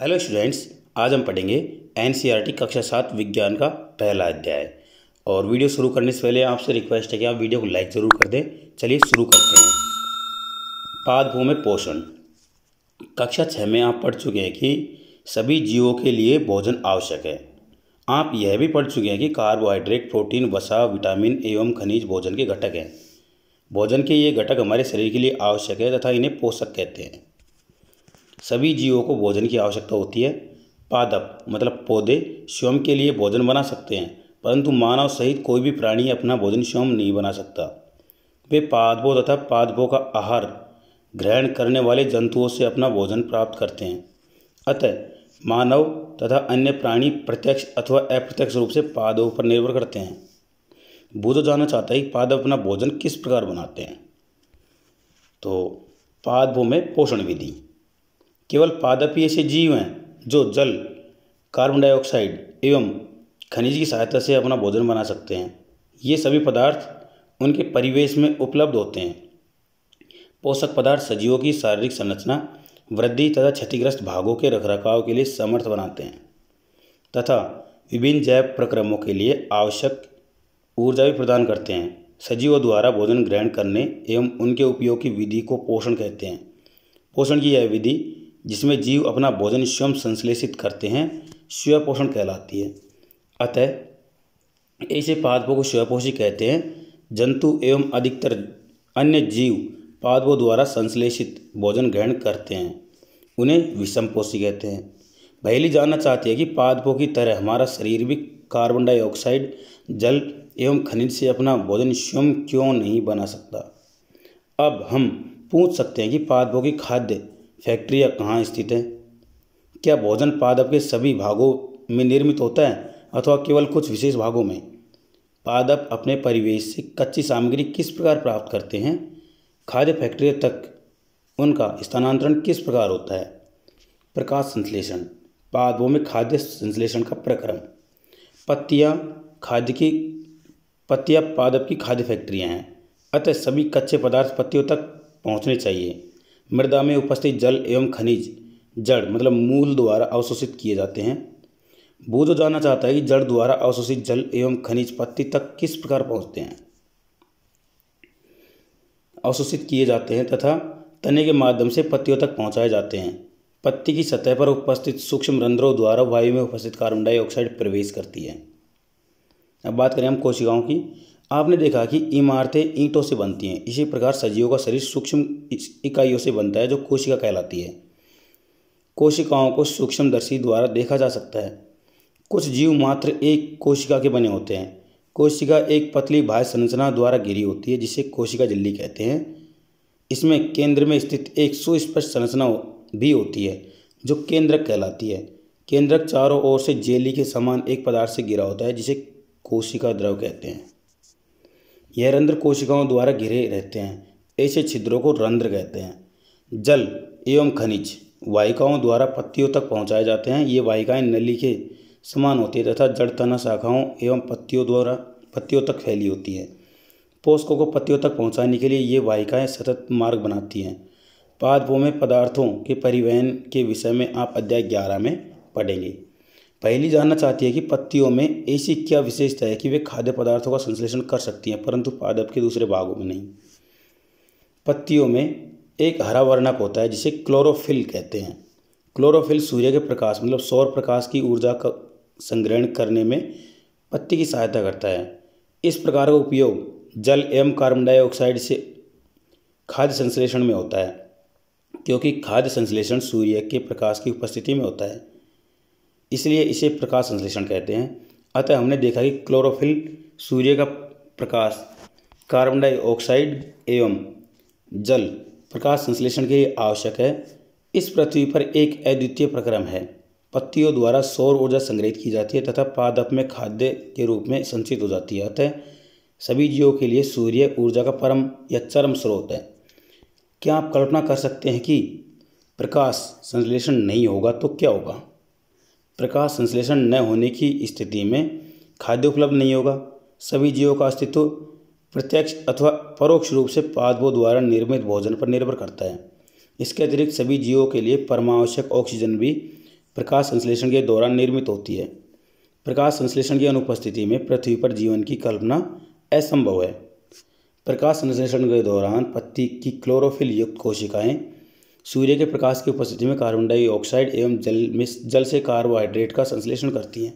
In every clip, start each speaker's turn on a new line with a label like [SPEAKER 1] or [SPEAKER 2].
[SPEAKER 1] hello students आज हम पढ़ेंगे एनसीईआरटी e कक्षा सात विज्ञान का पहला अध्याय और वीडियो शुरू करने से पहले आपसे रिक्वेस्ट है कि आप वीडियो को लाइक ज़रूर कर दें चलिए शुरू करते हैं पादभू में पोषण कक्षा छः में आप पढ़ चुके हैं कि सभी जीवों के लिए भोजन आवश्यक है आप यह भी पढ़ चुके हैं कि कार्बोहाइड्रेट प्रोटीन वसा विटामिन एवं खनिज भोजन के घटक हैं भोजन के ये घटक हमारे शरीर के लिए आवश्यक है तथा इन्हें पोषक कहते हैं सभी जीवों को भोजन की आवश्यकता होती है पादप मतलब पौधे स्वयं के लिए भोजन बना सकते हैं परंतु मानव सहित कोई भी प्राणी अपना भोजन स्वयं नहीं बना सकता वे पादपों तथा पादपों का आहार ग्रहण करने वाले जंतुओं से अपना भोजन प्राप्त करते हैं अतः मानव तथा अन्य प्राणी प्रत्यक्ष अथवा अप्रत्यक्ष रूप से पादों पर निर्भर करते हैं बुध जाना चाहता है कि पादप अपना भोजन किस प्रकार बनाते हैं तो पादपों में पोषण विधि केवल पादपीय से जीव हैं जो जल कार्बन डाइऑक्साइड एवं खनिज की सहायता से अपना भोजन बना सकते हैं ये सभी पदार्थ उनके परिवेश में उपलब्ध होते हैं पोषक पदार्थ सजीवों की शारीरिक संरचना वृद्धि तथा क्षतिग्रस्त भागों के रखरखाव के लिए समर्थ बनाते हैं तथा विभिन्न जैव प्रक्रमों के लिए आवश्यक ऊर्जा भी प्रदान करते हैं सजीवों द्वारा भोजन ग्रहण करने एवं उनके उपयोग की विधि को पोषण कहते हैं पोषण की यह विधि जिसमें जीव अपना भोजन स्वयं संश्लेषित करते हैं स्वपोषण कहलाती है अतः ऐसे पादपों को स्वपोषी कहते हैं जंतु एवं अधिकतर अन्य जीव पादपों द्वारा संश्लेषित भोजन ग्रहण करते हैं उन्हें विषमपोषी कहते हैं पहली जानना चाहती है कि पादपों की तरह हमारा शरीर भी कार्बन डाइऑक्साइड जल एवं खनिज से अपना भोजन स्वयं क्यों नहीं बना सकता अब हम पूछ सकते हैं कि पादपों की खाद्य फैक्ट्रियाँ कहाँ स्थित हैं क्या भोजन पादप के सभी भागों में निर्मित होता है अथवा केवल कुछ विशेष भागों में पादप अपने परिवेश से कच्ची सामग्री किस प्रकार प्राप्त करते हैं खाद्य फैक्ट्रियों तक उनका स्थानांतरण किस प्रकार होता है प्रकाश संश्लेषण पादपों में खाद्य संश्लेषण का प्रक्रम पत्तियाँ खाद्य की पत्तियाँ पादप की खाद्य फैक्ट्रियाँ हैं अतः सभी कच्चे पदार्थ पत्तियों तक पहुँचने चाहिए मृदा में उपस्थित जल एवं खनिज जड़ मतलब मूल द्वारा अवशोषित किए जाते हैं वो जो जानना चाहता है कि जड़ द्वारा अवशोषित जल एवं खनिज पत्ती तक किस प्रकार पहुँचते हैं अवशोषित किए जाते हैं तथा तने के माध्यम से पत्तियों तक पहुँचाए जाते हैं पत्ती की सतह पर उपस्थित सूक्ष्म रंध्रों द्वारा वायु में उपस्थित कार्बन डाइऑक्साइड प्रवेश करती है अब बात करें हम कोशिकाओं की आपने देखा कि इमारतें ईंटों से बनती हैं इसी प्रकार सजीवों का शरीर सूक्ष्म इकाइयों से बनता है जो कोशिका कहलाती है कोशिकाओं को सूक्ष्मदर्शी द्वारा देखा जा सकता है कुछ जीव मात्र एक कोशिका के बने होते हैं कोशिका एक पतली बाह्य संरचना द्वारा घिरी होती है जिसे कोशिका झिल्ली कहते हैं इसमें केंद्र में स्थित एक सुस्पष्ट संरचना भी होती है जो केंद्रक कहलाती है केंद्रक चारों ओर से जेली के समान एक पदार्थ से घिरा होता है जिसे कोशिका द्रव कहते हैं यह रंध्र कोशिकाओं द्वारा घिरे रहते हैं ऐसे छिद्रों को रंध्र कहते हैं जल एवं खनिज वाहिकाओं द्वारा पत्तियों तक पहुँचाए जाते हैं ये वाहिकाएँ नली के समान होती है तथा जड़ तना शाखाओं एवं पत्तियों द्वारा पत्तियों तक फैली होती है पोषकों को पत्तियों तक पहुंचाने के लिए ये वाहिकाएँ सतत मार्ग बनाती हैं पादपों में पदार्थों के परिवहन के विषय में आप अध्याय ग्यारह में पढ़ेंगे पहली जानना चाहती है कि पत्तियों में ऐसी क्या विशेषता है कि वे खाद्य पदार्थों का संश्लेषण कर सकती हैं परंतु पादप के दूसरे भागों में नहीं पत्तियों में एक हरा वर्णक होता है जिसे क्लोरोफिल कहते हैं क्लोरोफिल सूर्य के प्रकाश मतलब सौर प्रकाश की ऊर्जा का संग्रहण करने में पत्ती की सहायता करता है इस प्रकार का उपयोग जल एवं कार्बन डाइऑक्साइड से खाद्य संश्लेषण में होता है क्योंकि खाद्य संश्लेषण सूर्य के प्रकाश की उपस्थिति में होता है इसलिए इसे प्रकाश संश्लेषण कहते हैं अतः हमने देखा कि क्लोरोफिल सूर्य का प्रकाश कार्बन डाइऑक्साइड एवं जल प्रकाश संश्लेषण के लिए आवश्यक है इस पृथ्वी पर एक अद्वितीय प्रक्रम है पत्तियों द्वारा सौर ऊर्जा संग्रहित की जाती है तथा पादप में खाद्य के रूप में संचित हो जाती है अतः सभी जीवों के लिए सूर्य ऊर्जा का परम या चरम स्रोत है क्या आप कल्पना कर सकते हैं कि प्रकाश संश्लेषण नहीं होगा तो क्या होगा प्रकाश संश्लेषण न होने की स्थिति में खाद्य उपलब्ध नहीं होगा सभी जीवों का अस्तित्व प्रत्यक्ष अथवा परोक्ष रूप से पादपों द्वारा निर्मित भोजन पर निर्भर करता है इसके अतिरिक्त सभी जीवों के लिए परमावश्यक ऑक्सीजन भी प्रकाश संश्लेषण के दौरान निर्मित होती है प्रकाश संश्लेषण की अनुपस्थिति में पृथ्वी पर जीवन की कल्पना असंभव है प्रकाश संश्लेषण के दौरान पत्ती की क्लोरोफिल युक्त कोशिकाएं सूर्य के प्रकाश की उपस्थिति में कार्बन डाइऑक्साइड एवं जल में जल से कार्बोहाइड्रेट का संश्लेषण करती हैं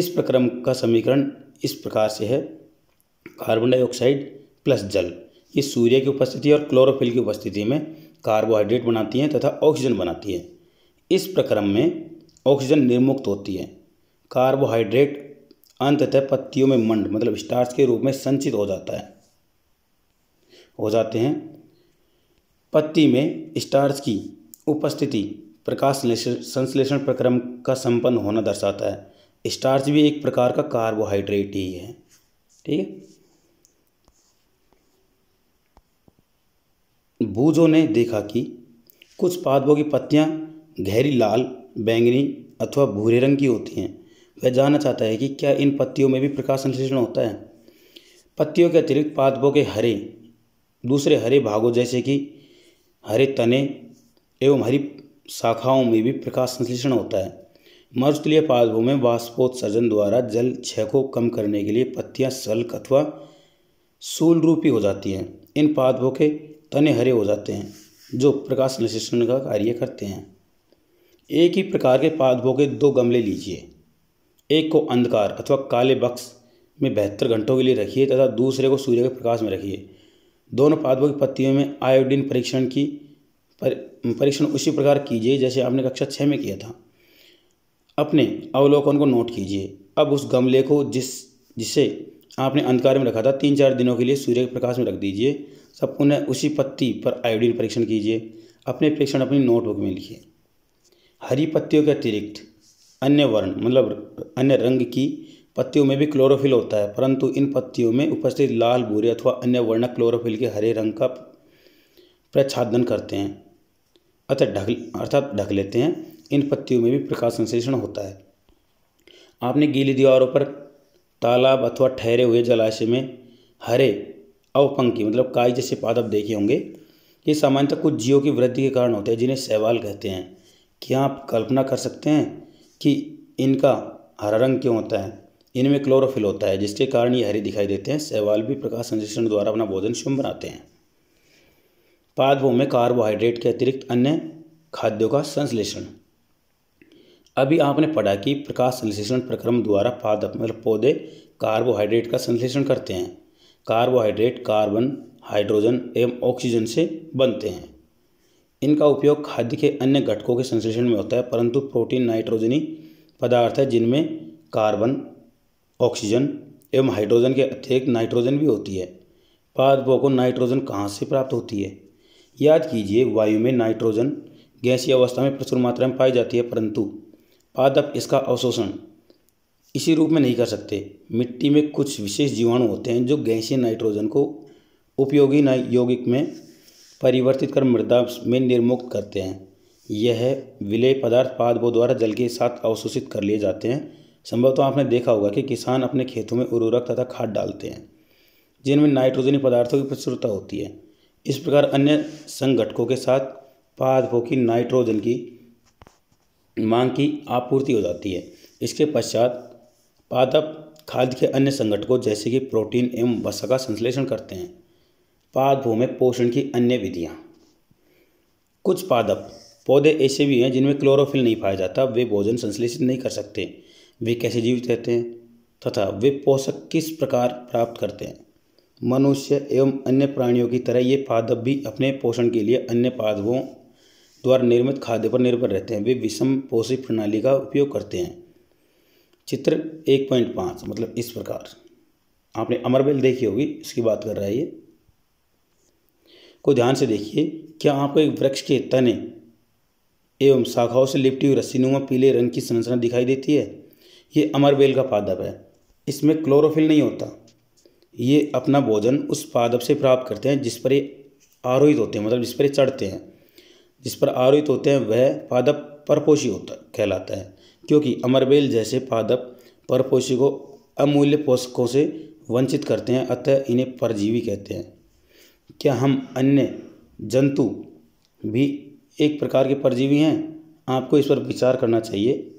[SPEAKER 1] इस प्रक्रम का समीकरण इस प्रकार से है कार्बन डाइऑक्साइड प्लस जल ये सूर्य की उपस्थिति और क्लोरोफिल की उपस्थिति में कार्बोहाइड्रेट बनाती हैं तथा ऑक्सीजन बनाती है इस प्रक्रम में ऑक्सीजन निर्मुक्त होती है कार्बोहाइड्रेट अंततः पत्तियों में मंड मतलब स्टार्च के रूप में संचित हो जाता है हो जाते हैं पत्ती में स्टार्च की उपस्थिति प्रकाश संश्लेषण प्रक्रम का संपन्न होना दर्शाता है स्टार्च भी एक प्रकार का कार्बोहाइड्रेट ही है ठीक है बूजों ने देखा कि कुछ पादपों की पत्तियां गहरी लाल बैंगनी अथवा भूरे रंग की होती हैं वह जानना चाहता है कि क्या इन पत्तियों में भी प्रकाश संश्लेषण होता है पत्तियों के अतिरिक्त पादपों के हरे दूसरे हरे भागों जैसे कि हरे तने एवं हरी शाखाओं में भी प्रकाश संश्लेषण होता है मरुस्थलीय पादपों में वाष्पोत्सर्जन द्वारा जल क्षय को कम करने के लिए पत्तियां सल्क अथवा सूल रूपी हो जाती हैं इन पादपों के तने हरे हो जाते हैं जो प्रकाश संश्लेषण का कार्य करते हैं एक ही प्रकार के पादपों के दो गमले लीजिए एक को अंधकार अथवा काले बक्स में बेहतर घंटों के लिए रखिए तथा दूसरे को सूर्य के प्रकाश में रखिए दोनों पादपों की पत्तियों में आयोडीन परीक्षण की परीक्षण उसी प्रकार कीजिए जैसे आपने कक्षा छः में किया था अपने अवलोकन को नोट कीजिए अब उस गमले को जिस जिसे आपने अंधकार में रखा था तीन चार दिनों के लिए सूर्य के प्रकाश में रख दीजिए सब पुनः उसी पत्ती पर आयोडीन परीक्षण कीजिए अपने परीक्षण अपनी नोटबुक में लिखिए हरी पत्तियों के अतिरिक्त अन्य वर्ण मतलब अन्य रंग की पत्तियों में भी क्लोरोफिल होता है परंतु इन पत्तियों में उपस्थित लाल भूरे अथवा अन्य वर्णक क्लोरोफिल के हरे रंग का प्रच्छादन करते हैं अतः ढक अर्थात ढक लेते हैं इन पत्तियों में भी प्रकाश संश्लेषण होता है आपने गीली दीवारों पर तालाब अथवा ठहरे हुए जलाशय में हरे अवपंखी मतलब काई जैसे पादप देखे होंगे ये सामान्यतः कुछ जीवों की वृद्धि के कारण होते हैं जिन्हें सहवाल कहते हैं क्या आप कल्पना कर सकते हैं कि इनका हरा रंग क्यों होता है इनमें क्लोरोफिल होता है जिसके कारण ये हरी दिखाई देते हैं सहवाल भी प्रकाश संश्लेषण द्वारा अपना भोजन शुभ बनाते हैं पादपों में कार्बोहाइड्रेट के अतिरिक्त अन्य खाद्यों का संश्लेषण अभी आपने पढ़ा कि प्रकाश संश्लेषण प्रक्रम द्वारा पाद मतलब पौधे कार्बोहाइड्रेट का संश्लेषण करते हैं कार्बोहाइड्रेट कार्बन हाइड्रोजन एवं ऑक्सीजन से बनते हैं इनका उपयोग खाद्य के अन्य घटकों के संश्लेषण में होता है परंतु प्रोटीन नाइट्रोजनी पदार्थ है जिनमें कार्बन ऑक्सीजन एवं हाइड्रोजन के अतिरिक्त नाइट्रोजन भी होती है पादपों को नाइट्रोजन कहाँ से प्राप्त होती है याद कीजिए वायु में नाइट्रोजन गैसीय अवस्था में प्रचुर मात्रा में पाई जाती है परंतु पादप इसका अवशोषण इसी रूप में नहीं कर सकते मिट्टी में कुछ विशेष जीवाणु होते हैं जो गैसीय नाइट्रोजन को उपयोगी यौगिक में परिवर्तित कर मृदा में निर्मुक्त करते हैं यह विलय पदार्थ पादपों द्वारा जल के साथ अवशोषित कर लिए जाते हैं संभवतः तो आपने देखा होगा कि किसान अपने खेतों में उर्वरक तथा खाद डालते हैं जिनमें नाइट्रोजनी पदार्थों की प्रचुरता होती है इस प्रकार अन्य संगठकों के साथ पादपों की नाइट्रोजन की मांग की आपूर्ति हो जाती है इसके पश्चात पादप खाद्य के अन्य संगठकों जैसे कि प्रोटीन एवं वसा का संश्लेषण करते हैं पादपों में पोषण की अन्य विधियाँ कुछ पादप पौधे ऐसे भी हैं जिनमें क्लोरोफिल नहीं पाया जाता वे भोजन संश्लेषित नहीं कर सकते वे कैसे जीवित रहते हैं तथा वे पोषक किस प्रकार प्राप्त करते हैं मनुष्य एवं अन्य प्राणियों की तरह ये पादप भी अपने पोषण के लिए अन्य पादपों द्वारा निर्मित खाद्य पर निर्भर रहते हैं वे विषम पोषित प्रणाली का उपयोग करते हैं चित्र एक पॉइंट पाँच मतलब इस प्रकार आपने अमरबेल देखी होगी इसकी बात कर रहा है ये को ध्यान से देखिए क्या आपको एक वृक्ष के तने एवं शाखाओं से लिपटी हुई रस्सीनुमा पीले रंग की संरचना दिखाई देती है ये अमरबेल का पादप है इसमें क्लोरोफिल नहीं होता ये अपना भोजन उस पादप से प्राप्त करते हैं जिस पर ये आरोहित होते हैं मतलब जिस पर ये चढ़ते हैं जिस पर आरोहित होते हैं वह पादप परपोषी होता कहलाता है क्योंकि अमरबेल जैसे पादप परपोषी को अमूल्य पोषकों से वंचित करते हैं अतः इन्हें परजीवी कहते हैं क्या हम अन्य जंतु भी एक प्रकार के परजीवी हैं आपको इस पर विचार करना चाहिए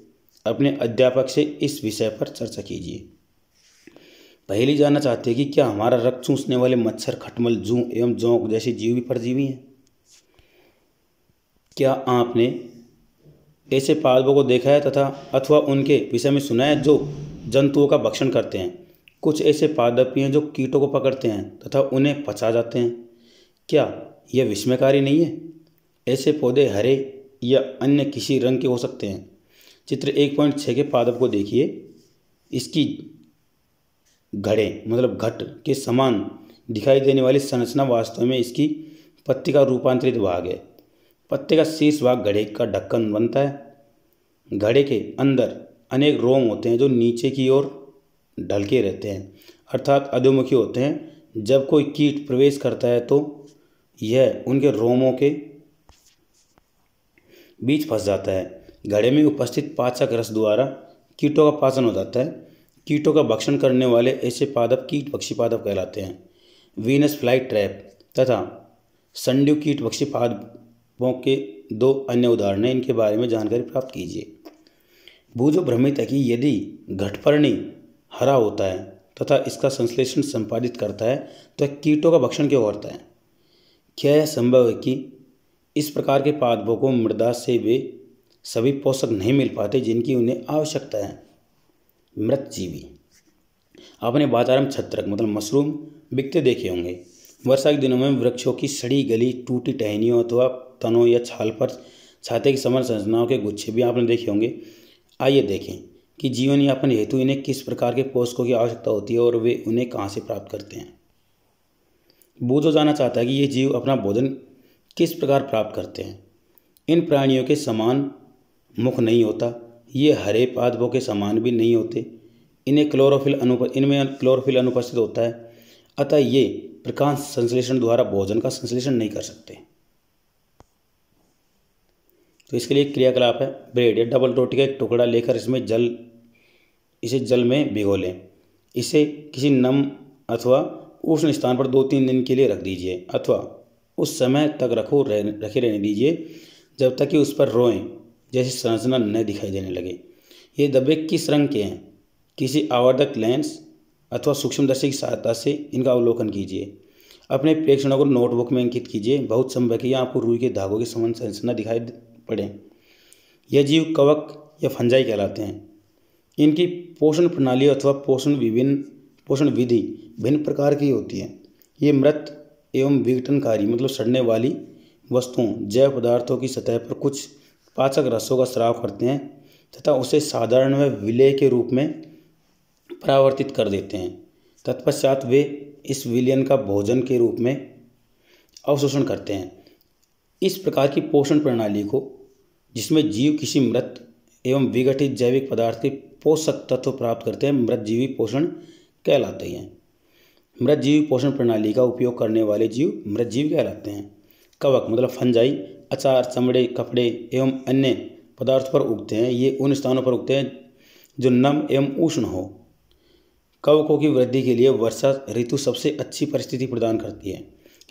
[SPEAKER 1] अपने अध्यापक से इस विषय पर चर्चा कीजिए पहली जानना चाहते हैं कि क्या हमारा रक्त चूसने वाले मच्छर खटमल जू एवं जोंक जैसे जीव भी परजीवी हैं क्या आपने ऐसे पालबों को देखा है तथा अथवा उनके विषय में सुना है जो जंतुओं का भक्षण करते हैं कुछ ऐसे पादप हैं जो कीटों को पकड़ते हैं तथा उन्हें पचा जाते हैं क्या यह विस्मयकारी नहीं है ऐसे पौधे हरे या अन्य किसी रंग के हो सकते हैं चित्र एक पॉइंट छः के पादप को देखिए इसकी घड़े मतलब घट के समान दिखाई देने वाली संरचना वास्तव में इसकी पत्ते का रूपांतरित भाग है पत्ते का शीर्ष भाग घड़े का ढक्कन बनता है घड़े के अंदर अनेक रोम होते हैं जो नीचे की ओर ढलके रहते हैं अर्थात अधोमुखी होते हैं जब कोई कीट प्रवेश करता है तो यह उनके रोमों के बीच फंस जाता है घड़े में उपस्थित पाचक रस द्वारा कीटों का पाचन हो जाता है कीटों का भक्षण करने वाले ऐसे पादप कीट पक्षी पादप कहलाते हैं वीनस फ्लाई ट्रैप तथा संड्यू कीट पक्षी पादपों के दो अन्य उदाहरण हैं इनके बारे में जानकारी प्राप्त कीजिए भूजो भ्रमित है कि यदि घटपर्णी हरा होता है तथा इसका संश्लेषण संपादित करता है तो कीटों का भक्षण क्यों करता है क्या यह संभव है कि इस प्रकार के पादपों को मृदा से वे सभी पोषक नहीं मिल पाते जिनकी उन्हें आवश्यकता है मृत जीवी आपने बाजार में छत्रक मतलब मशरूम बिकते देखे होंगे वर्षा के दिनों में वृक्षों की सड़ी गली टूटी टहनियों अथवा तनों या छाल पर छाते की समर संरचनाओं के गुच्छे भी आपने देखे होंगे आइए देखें कि जीवन यापन हेतु इन्हें किस प्रकार के पोषकों की आवश्यकता होती है और वे उन्हें कहाँ से प्राप्त करते हैं बूझो जाना चाहता है कि ये जीव अपना भोजन किस प्रकार प्राप्त करते हैं इन प्राणियों के समान मुख्य नहीं होता ये हरे पादपों के समान भी नहीं होते इन्हें क्लोरोफिल अनुप इनमें क्लोरोफिल अनुपस्थित होता है अतः ये प्रकाश संश्लेषण द्वारा भोजन का संश्लेषण नहीं कर सकते तो इसके लिए क्रियाकलाप है ब्रेड या डबल रोटी का एक टुकड़ा लेकर इसमें जल इसे जल में भिगो लें इसे किसी नम अथवा उष्ण स्थान पर दो तीन दिन के लिए रख दीजिए अथवा उस समय तक रखो रह, रखे रहने दीजिए जब तक कि उस पर रोएं जैसी संरचना न दिखाई देने लगे ये दबे किस रंग के हैं किसी आवर्धक लेंस अथवा सूक्ष्मदर्शी की सहायता से इनका अवलोकन कीजिए अपने प्रेक्षणों को नोटबुक में अंकित कीजिए बहुत संभव है कि आपको रूई के धागों के समान संरचना दिखाई पड़े यह जीव कवक या फंजाई कहलाते हैं इनकी पोषण प्रणाली अथवा पोषण विभिन्न पोषण विधि भिन्न प्रकार की होती है ये मृत एवं विघटनकारी मतलब सड़ने वाली वस्तुओं जैव पदार्थों की सतह पर कुछ पाचक रसों का स्राव करते हैं तथा उसे साधारण में विलय के रूप में परावर्तित कर देते हैं तत्पश्चात वे इस विलयन का भोजन के रूप में अवशोषण करते हैं इस प्रकार की पोषण प्रणाली को जिसमें जीव किसी मृत एवं विघटित जैविक पदार्थ के पोषक तत्व प्राप्त करते हैं मृत जीवी पोषण कहलाते हैं मृत जीवी पोषण प्रणाली का उपयोग करने वाले जीव मृत जीव कहलाते हैं कवक मतलब फंजाई अचार चमड़े कपड़े एवं अन्य पदार्थ पर उगते हैं ये उन स्थानों पर उगते हैं जो नम एवं उष्ण हो कवकों की वृद्धि के लिए वर्षा ऋतु सबसे अच्छी परिस्थिति प्रदान करती है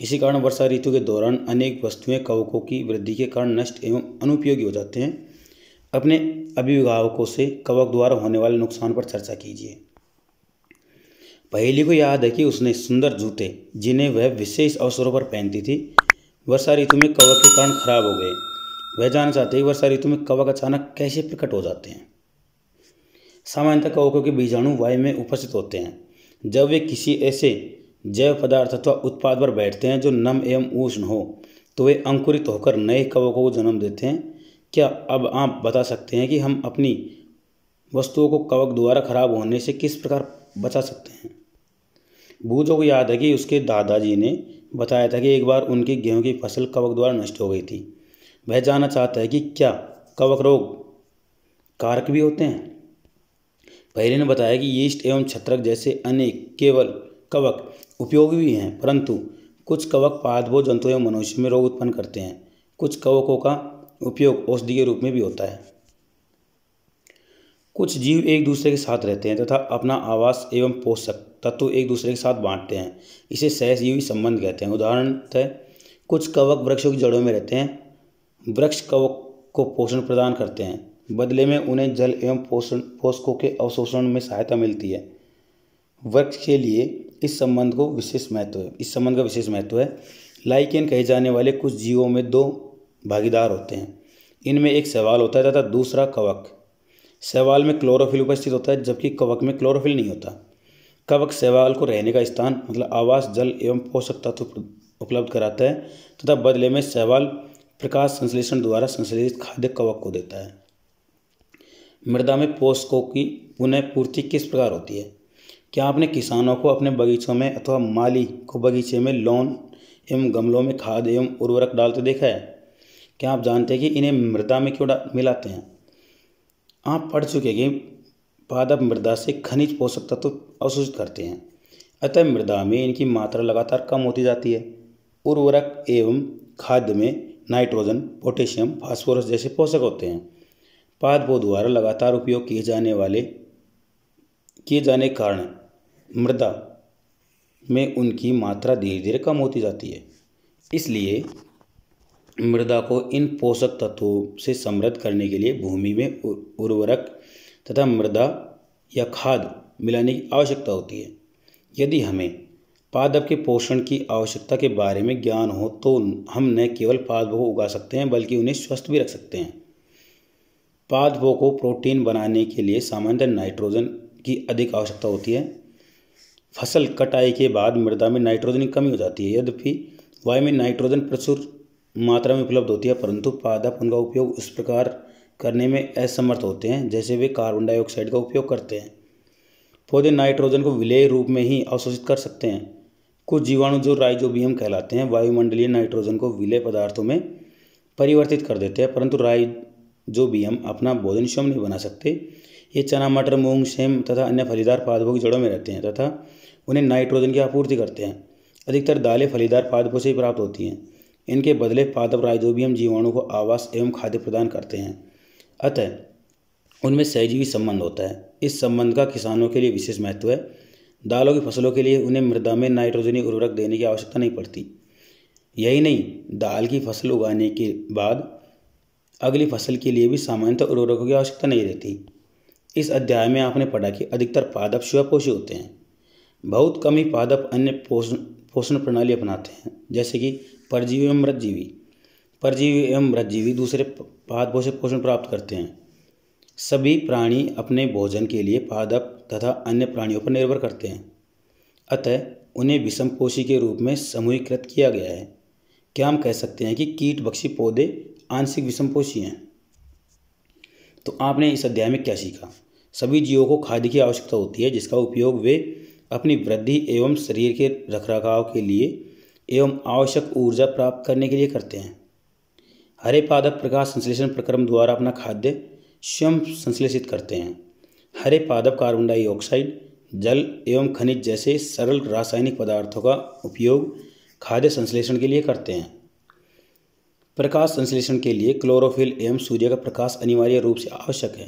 [SPEAKER 1] इसी कारण वर्षा ऋतु के दौरान अनेक वस्तुएं कवकों की वृद्धि के कारण नष्ट एवं अनुपयोगी हो जाते हैं अपने अभिभावकों से कवक द्वारा होने वाले नुकसान पर चर्चा कीजिए पहली को याद है कि उसने सुंदर जूते जिन्हें वह विशेष अवसरों पर पहनती थी वर्षा ऋतु में कवक के कारण खराब हो गए वह जानना चाहते हैं वर्षा ऋतु में कवक अचानक कैसे प्रकट हो जाते हैं सामान्यतः कवकों के बीजाणु वायु में उपस्थित होते हैं जब वे किसी ऐसे जैव पदार्थ अथवा उत्पाद पर बैठते हैं जो नम एवं उष्ण हो तो वे अंकुरित होकर नए कवकों को जन्म देते हैं क्या अब आप बता सकते हैं कि हम अपनी वस्तुओं को कवक द्वारा खराब होने से किस प्रकार बचा सकते हैं बूझों को याद है कि उसके दादाजी ने बताया था कि एक बार उनकी गेहूं की फसल कवक द्वारा नष्ट हो गई थी वह जानना चाहता है कि क्या कवक रोग कारक भी होते हैं पहले ने बताया कि यीस्ट एवं छत्रक जैसे अनेक केवल कवक उपयोगी भी हैं परंतु कुछ कवक पादभो जंतु एवं मनुष्य में रोग उत्पन्न करते हैं कुछ कवकों का उपयोग औषधि के रूप में भी होता है कुछ जीव एक दूसरे के साथ रहते हैं तथा अपना आवास एवं पोषक तत्व एक दूसरे के साथ बांटते हैं इसे सहजीवी संबंध कहते हैं उदाहरणतः कुछ कवक वृक्षों की जड़ों में रहते हैं वृक्ष कवक को पोषण प्रदान करते हैं बदले में उन्हें जल एवं पोषण पोषकों के अवशोषण में सहायता मिलती है वृक्ष के लिए इस संबंध को विशेष महत्व है इस संबंध का विशेष महत्व है लाइकेन कहे जाने वाले कुछ जीवों में दो भागीदार होते हैं इनमें एक सवाल होता है तथा दूसरा कवक शैवाल में क्लोरोफिल उपस्थित होता है जबकि कवक में क्लोरोफिल नहीं होता कवक शैवाल को रहने का स्थान मतलब आवास जल एवं पोषक तत्व उपलब्ध कराता है तथा बदले में शैवाल प्रकाश संश्लेषण द्वारा संश्लेषित खाद्य कवक को देता है मृदा में पोषकों की पुनः पूर्ति किस प्रकार होती है क्या आपने किसानों को अपने बगीचों में अथवा माली को बगीचे में लोन एवं गमलों में खाद एवं उर्वरक डालते देखा है क्या आप जानते हैं कि इन्हें मृदा में क्यों मिलाते हैं आप पढ़ चुके हैं पादप मृदा से खनिज पोषक तत्व तो अवशोषित करते हैं अतः मृदा में इनकी मात्रा लगातार कम होती जाती है उर्वरक एवं खाद्य में नाइट्रोजन पोटेशियम फास्फोरस जैसे पोषक होते हैं पादपों द्वारा लगातार उपयोग किए जाने वाले किए जाने के कारण मृदा में उनकी मात्रा धीरे धीरे कम होती जाती है इसलिए मृदा को इन पोषक तत्वों से समृद्ध करने के लिए भूमि में उर्वरक तथा मृदा या खाद मिलाने की आवश्यकता होती है यदि हमें पादप के पोषण की आवश्यकता के बारे में ज्ञान हो तो हम न केवल पादपों को उगा सकते हैं बल्कि उन्हें स्वस्थ भी रख सकते हैं पादपों को प्रोटीन बनाने के लिए सामान्यतः नाइट्रोजन की अधिक आवश्यकता होती है फसल कटाई के बाद मृदा में नाइट्रोजन की कमी हो जाती है यद्यपि वायु में नाइट्रोजन प्रचुर मात्रा में उपलब्ध होती है परंतु पादप उनका उपयोग उस प्रकार करने में असमर्थ होते हैं जैसे वे कार्बन डाइऑक्साइड का उपयोग करते हैं पौधे नाइट्रोजन को विलेय रूप में ही अवशोषित कर सकते हैं कुछ जीवाणु जो राइजोबियम कहलाते हैं वायुमंडलीय नाइट्रोजन को विलेय पदार्थों में परिवर्तित कर देते हैं परंतु राइजोबियम अपना भोजन स्वयं नहीं बना सकते ये चना मटर मूंग सेम तथा अन्य फलीदार पादपों की जड़ों में रहते हैं तथा उन्हें नाइट्रोजन की आपूर्ति करते हैं अधिकतर दालें फलीदार पादपों से ही प्राप्त होती हैं इनके बदले पादप राइजोबियम जीवाणु को आवास एवं खाद्य प्रदान करते हैं अतः उनमें सहजीवी संबंध होता है इस संबंध का किसानों के लिए विशेष महत्व है दालों की फसलों के लिए उन्हें मृदा में नाइट्रोजनी उर्वरक देने की आवश्यकता नहीं पड़ती यही नहीं दाल की फसल उगाने के बाद अगली फसल के लिए भी सामान्यतः उर्वरकों की आवश्यकता नहीं रहती इस अध्याय में आपने पढ़ा कि अधिकतर पादप शिवापोषी होते हैं बहुत कम ही पादप अन्य पोषण पोषण प्रणाली अपनाते हैं जैसे कि परजीवी एवं मृतजीवी परजीवी एवं मृतजीवी दूसरे पादपोषक पोषण प्राप्त करते हैं सभी प्राणी अपने भोजन के लिए पादप तथा अन्य प्राणियों पर निर्भर करते हैं अतः उन्हें विषम पोषी के रूप में समूहीकृत किया गया है क्या हम कह सकते हैं कि कीट बक्षी पौधे आंशिक विषम पोषी हैं तो आपने इस अध्याय में क्या सीखा सभी जीवों को खाद्य की आवश्यकता होती है जिसका उपयोग वे अपनी वृद्धि एवं शरीर के रखरखाव के लिए एवं आवश्यक ऊर्जा प्राप्त करने के लिए करते हैं हरे पादप प्रकाश संश्लेषण प्रक्रम द्वारा अपना खाद्य स्वयं संश्लेषित करते हैं हरे पादप कार्बन डाइऑक्साइड जल एवं खनिज जैसे सरल रासायनिक पदार्थों का उपयोग खाद्य संश्लेषण के लिए करते हैं प्रकाश संश्लेषण के लिए क्लोरोफिल एवं सूर्य का प्रकाश अनिवार्य रूप से आवश्यक है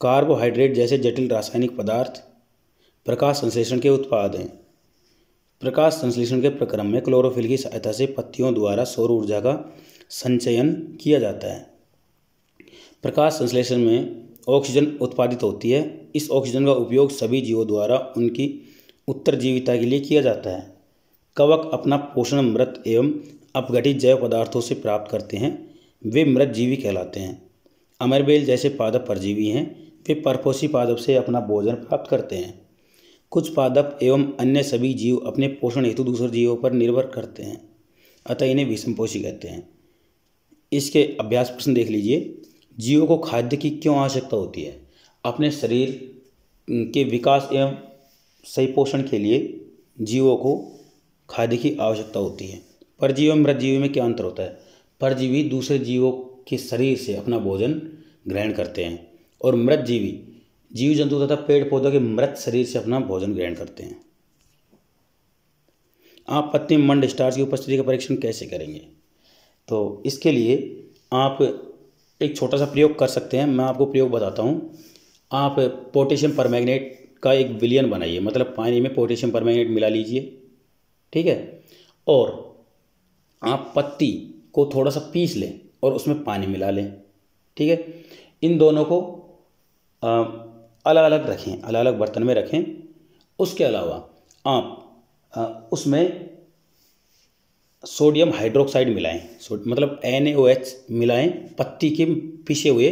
[SPEAKER 1] कार्बोहाइड्रेट जैसे जटिल रासायनिक पदार्थ प्रकाश संश्लेषण के उत्पाद हैं प्रकाश संश्लेषण के प्रक्रम में क्लोरोफिल की सहायता से पत्तियों द्वारा सौर ऊर्जा का संचयन किया जाता है प्रकाश संश्लेषण में ऑक्सीजन उत्पादित होती है इस ऑक्सीजन का उपयोग सभी जीवों द्वारा उनकी उत्तरजीविता के लिए किया जाता है कवक अपना पोषण मृत एवं अपघटित जैव पदार्थों से प्राप्त करते हैं वे मृत जीवी कहलाते हैं अमरबेल जैसे पादप परजीवी हैं वे परफोसी पादप से अपना भोजन प्राप्त करते हैं कुछ पादप एवं अन्य सभी जीव अपने पोषण हेतु दूसरे जीवों पर निर्भर करते हैं अतः इन्हें विषमपोषी कहते हैं इसके अभ्यास प्रश्न देख लीजिए जीवों को खाद्य की क्यों आवश्यकता होती है अपने शरीर के विकास एवं सही पोषण के लिए जीवों को खाद्य की आवश्यकता होती है परजीव एवं मृत में क्या अंतर होता है परजीवी दूसरे जीवों के शरीर से अपना भोजन ग्रहण करते हैं और जीवी जीव जंतु तथा पेड़ पौधों के मृत शरीर से अपना भोजन ग्रहण करते हैं आप पत्नी मंड स्टार्स की उपस्थिति का परीक्षण कैसे करेंगे तो इसके लिए आप एक छोटा सा प्रयोग कर सकते हैं मैं आपको प्रयोग बताता हूँ आप पोटेशियम पर का एक विलियन बनाइए मतलब पानी में पोटेशियम पर मिला लीजिए ठीक है और आप पत्ती को थोड़ा सा पीस लें और उसमें पानी मिला लें ठीक है इन दोनों को अलग अलग रखें अलग अलग बर्तन में रखें उसके अलावा आप उसमें सोडियम हाइड्रोक्साइड मिलाएं मतलब एन मिलाएं पत्ती के पीछे हुए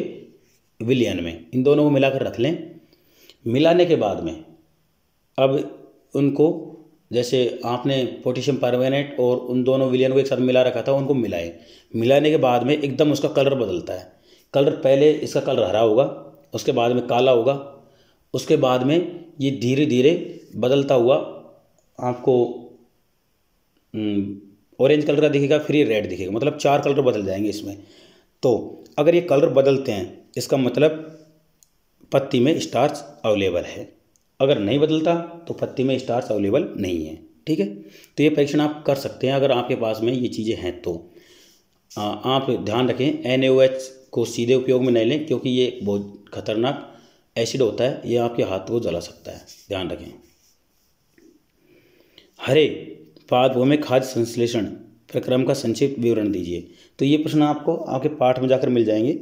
[SPEAKER 1] विलियन में इन दोनों को मिलाकर रख लें मिलाने के बाद में अब उनको जैसे आपने पोटेशियम परमानेंट और उन दोनों विलियन को एक साथ मिला रखा था उनको मिलाएं मिलाने के बाद में एकदम उसका कलर बदलता है कलर पहले इसका कलर हरा होगा उसके बाद में काला होगा उसके बाद में ये धीरे धीरे बदलता हुआ आपको ऑरेंज हम्म, कलर का दिखेगा फिर ये रेड दिखेगा मतलब चार कलर बदल जाएंगे इसमें तो अगर ये कलर बदलते हैं इसका मतलब पत्ती में स्टार्च अवेलेबल है अगर नहीं बदलता तो पत्ती में स्टार्च अवेलेबल नहीं है ठीक है तो ये परीक्षण आप कर सकते हैं अगर आपके पास में ये चीज़ें हैं तो आ, आप ध्यान रखें एन को सीधे उपयोग में नहीं लें क्योंकि ये बहुत खतरनाक एसिड होता है यह आपके हाथ को जला सकता है ध्यान रखें हरे में खाद्य संश्लेषण प्रक्रम का संक्षिप्त विवरण दीजिए तो ये प्रश्न आपको आपके पाठ में जाकर मिल जाएंगे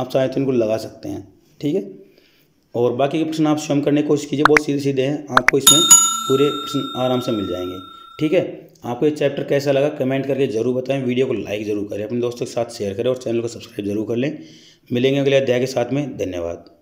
[SPEAKER 1] आप चाहे तो इनको लगा सकते हैं ठीक है और बाकी के प्रश्न आप स्वयं करने की कोशिश कीजिए बहुत सीधे सीधे हैं आपको इसमें पूरे प्रश्न आराम से मिल जाएंगे ठीक है आपको ये चैप्टर कैसा लगा कमेंट करके जरूर बताएं वीडियो को लाइक जरूर करें अपने दोस्तों के साथ शेयर करें और चैनल को सब्सक्राइब जरूर कर लें मिलेंगे अगले अध्याय के साथ में धन्यवाद